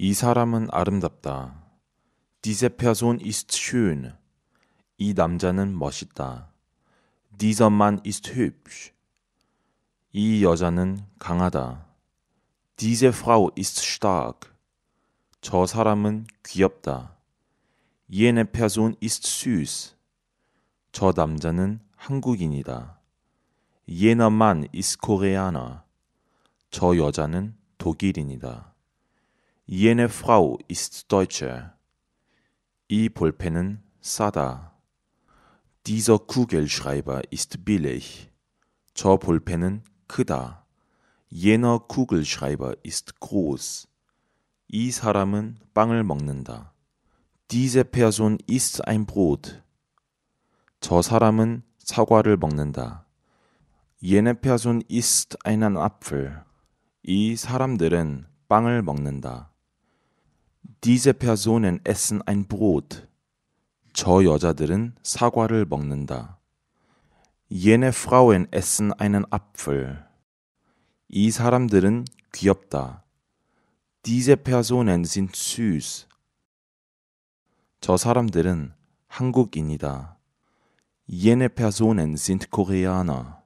이 사람은 아름답다. Diese Person ist schön. 이 남자는 멋있다. Dieser Mann ist hübsch. 이 여자는 강하다. Diese Frau ist stark. 저 사람은 귀엽다. Jene Person ist süß. 저 남자는 한국인이다. Jener Mann ist Koreaner. 저 여자는 독일인이다. Jene Frau ist Deutsche. 이 볼펜은 싸다. Dieser Kugelschreiber ist billig. 저 볼펜은 크다. Jener Kugelschreiber ist groß. 이 사람은 빵을 먹는다. Diese Person isst ein Brot. 저 사람은 사과를 먹는다. Jene Person isst einen Apfel. 이 사람들은 빵을 먹는다. Diese Personen essen ein Brot. 저 여자들은 사과를 먹는다. Jene Frauen essen einen Apfel. 이 사람들은 귀엽다. Diese Personen sind süß. 저 사람들은 한국인이다. Jene Personen sind Koreaner.